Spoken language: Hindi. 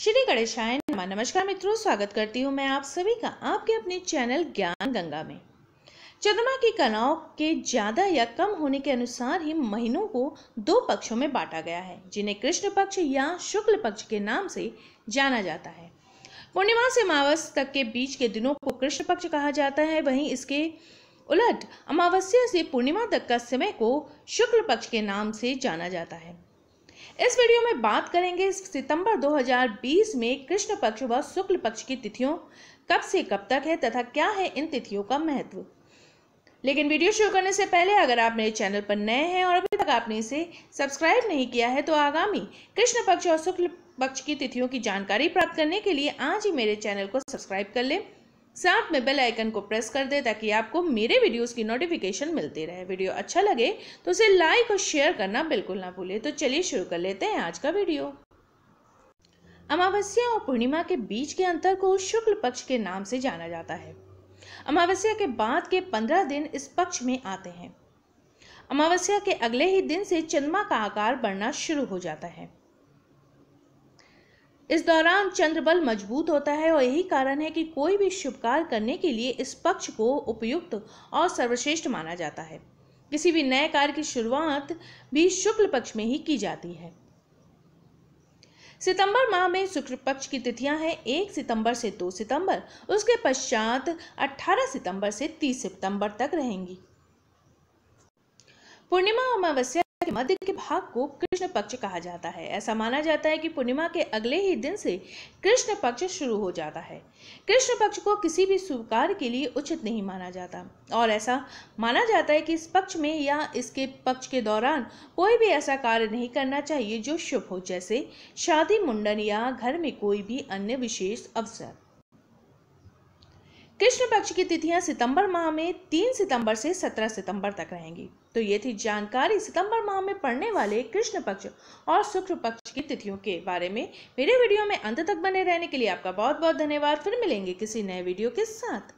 श्री गणेशाय नमस्कार मित्रों स्वागत करती हूँ मैं आप सभी का आपके अपने चैनल ज्ञान गंगा में चंद्रमा की कलाओं के ज्यादा या कम होने के अनुसार ही महीनों को दो पक्षों में बांटा गया है जिन्हें कृष्ण पक्ष या शुक्ल पक्ष के नाम से जाना जाता है पूर्णिमा से अमावस तक के बीच के दिनों को कृष्ण पक्ष कहा जाता है वहीं इसके उलट अमावस्या से पूर्णिमा तक का समय को शुक्ल पक्ष के नाम से जाना जाता है इस वीडियो में बात करेंगे सितंबर 2020 में कृष्ण पक्ष व शुक्ल पक्ष की तिथियों कब से कब तक है तथा क्या है इन तिथियों का महत्व लेकिन वीडियो शुरू करने से पहले अगर आप मेरे चैनल पर नए हैं और अभी तक आपने इसे सब्सक्राइब नहीं किया है तो आगामी कृष्ण पक्ष और शुक्ल पक्ष की तिथियों की जानकारी प्राप्त करने के लिए आज ही मेरे चैनल को सब्सक्राइब कर लें साथ में बेल आइकन को प्रेस कर दें ताकि आपको मेरे वीडियोस की नोटिफिकेशन मिलती रहे वीडियो अच्छा लगे तो उसे लाइक और शेयर करना बिल्कुल ना भूलें तो चलिए शुरू कर लेते हैं आज का वीडियो अमावस्या और पूर्णिमा के बीच के अंतर को शुक्ल पक्ष के नाम से जाना जाता है अमावस्या के बाद के पंद्रह दिन इस पक्ष में आते हैं अमावस्या के अगले ही दिन से चंद्रमा का आकार बढ़ना शुरू हो जाता है इस दौरान चंद्रबल मजबूत होता है और यही कारण है कि कोई भी शुभ कार्य करने के लिए इस पक्ष को उपयुक्त और सर्वश्रेष्ठ माना जाता है किसी भी नए कार्य की शुरुआत भी शुक्ल पक्ष में ही की जाती है सितंबर माह में शुक्ल पक्ष की तिथियां हैं एक सितंबर से दो सितंबर उसके पश्चात अठारह सितंबर से तीस सितंबर तक रहेंगी पूर्णिमा अमावस्या के मध्य के भाग को कृष्ण पक्ष कहा जाता है ऐसा माना जाता है कि पूर्णिमा के अगले ही दिन से कृष्ण पक्ष शुरू हो जाता है कृष्ण पक्ष को किसी भी शुभ कार्य के लिए उचित नहीं माना जाता और ऐसा माना जाता है कि इस पक्ष में या इसके पक्ष के दौरान कोई भी ऐसा कार्य नहीं करना चाहिए जो शुभ हो जैसे शादी मुंडन या घर में कोई भी अन्य विशेष अवसर कृष्ण पक्ष की तिथियां सितंबर माह में 3 सितंबर से 17 सितंबर तक रहेंगी तो ये थी जानकारी सितंबर माह में पड़ने वाले कृष्ण पक्ष और शुक्ल पक्ष की तिथियों के बारे में मेरे वीडियो में अंत तक बने रहने के लिए आपका बहुत बहुत धन्यवाद फिर मिलेंगे किसी नए वीडियो के साथ